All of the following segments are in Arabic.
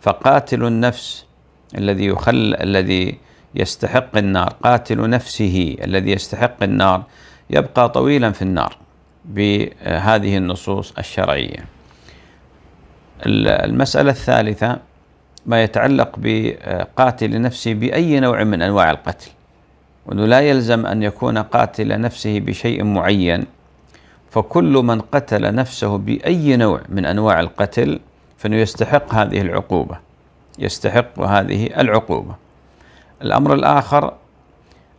فقاتل النفس الذي يخل الذي يستحق النار قاتل نفسه الذي يستحق النار يبقى طويلا في النار بهذه النصوص الشرعيه. المساله الثالثه ما يتعلق بقاتل نفسه باي نوع من انواع القتل. وانه لا يلزم ان يكون قاتل نفسه بشيء معين فكل من قتل نفسه باي نوع من انواع القتل فانه يستحق هذه العقوبه يستحق هذه العقوبه الامر الاخر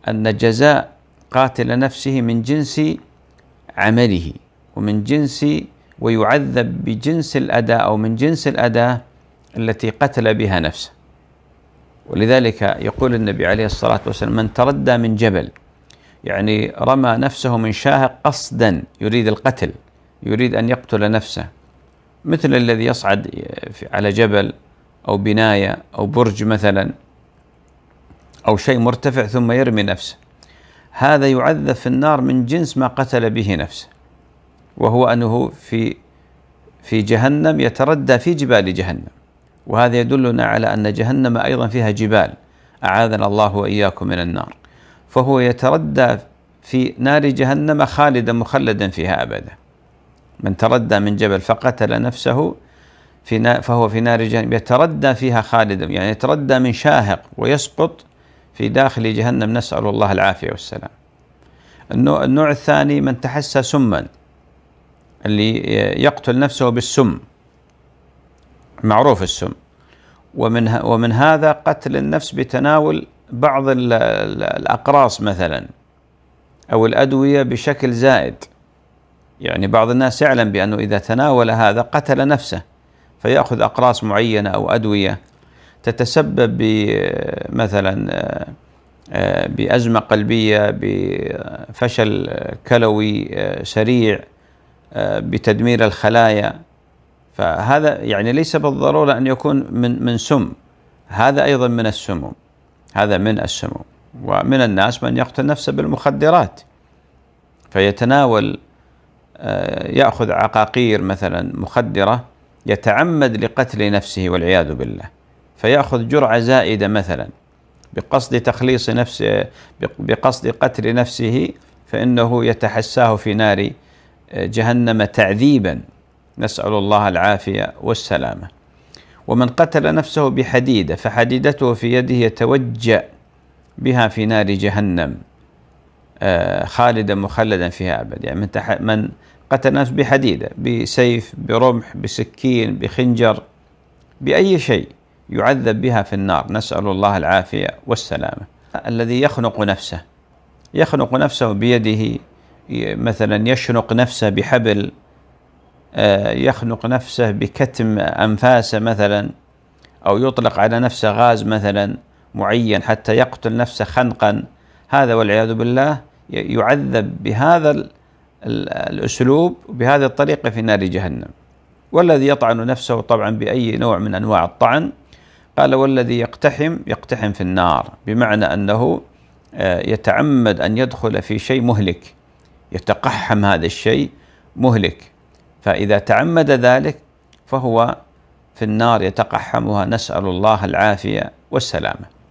ان جزاء قاتل نفسه من جنس عمله ومن جنس ويعذب بجنس الاداء او من جنس الاداه التي قتل بها نفسه ولذلك يقول النبي عليه الصلاه والسلام من تردى من جبل يعني رمى نفسه من شاهق قصدا يريد القتل يريد ان يقتل نفسه مثل الذي يصعد على جبل أو بناية أو برج مثلا أو شيء مرتفع ثم يرمي نفسه هذا يعذب في النار من جنس ما قتل به نفسه وهو أنه في في جهنم يتردى في جبال جهنم وهذا يدلنا على أن جهنم أيضا فيها جبال أعاذنا الله وإياكم من النار فهو يتردى في نار جهنم خالدا مخلدا فيها أبدا من تردى من جبل فقتل نفسه في فهو في نار جهنم يتردى فيها خالدا يعني يتردى من شاهق ويسقط في داخل جهنم نسأل الله العافية والسلام النوع, النوع الثاني من تحسى سما اللي يقتل نفسه بالسم معروف السم ومن ومن هذا قتل النفس بتناول بعض الأقراص مثلا أو الأدوية بشكل زائد يعني بعض الناس يعلم بأنه إذا تناول هذا قتل نفسه فيأخذ أقراص معينة أو أدوية تتسبب مثلا آه، آه، بأزمة قلبية بفشل كلوي آه، سريع بتدمير الخلايا فهذا يعني ليس بالضرورة أن يكون من من سم هذا أيضا من السموم هذا من السموم ومن الناس من يقتل نفسه بالمخدرات فيتناول آه، ياخذ عقاقير مثلا مخدره يتعمد لقتل نفسه والعياذ بالله فياخذ جرعه زائده مثلا بقصد تخليص نفسه بقصد قتل نفسه فانه يتحساه في نار آه، جهنم تعذيبا نسال الله العافيه والسلامه ومن قتل نفسه بحديده فحديدته في يده يتوجأ بها في نار جهنم آه، خالدا مخلدا فيها ابدا يعني من تح من قتل نفسه بحديده بسيف برمح بسكين بخنجر باي شيء يعذب بها في النار نسال الله العافيه والسلامه الذي يخنق نفسه يخنق نفسه بيده مثلا يشنق نفسه بحبل آه، يخنق نفسه بكتم انفاسه مثلا او يطلق على نفسه غاز مثلا معين حتى يقتل نفسه خنقا هذا والعياذ بالله يعذب بهذا الأسلوب بهذه الطريقة في نار جهنم والذي يطعن نفسه طبعا بأي نوع من أنواع الطعن قال والذي يقتحم يقتحم في النار بمعنى أنه آه، يتعمد أن يدخل في شيء مهلك يتقحم هذا الشيء مهلك فإذا تعمد ذلك فهو في النار يتقحمها نسأل الله العافية والسلامة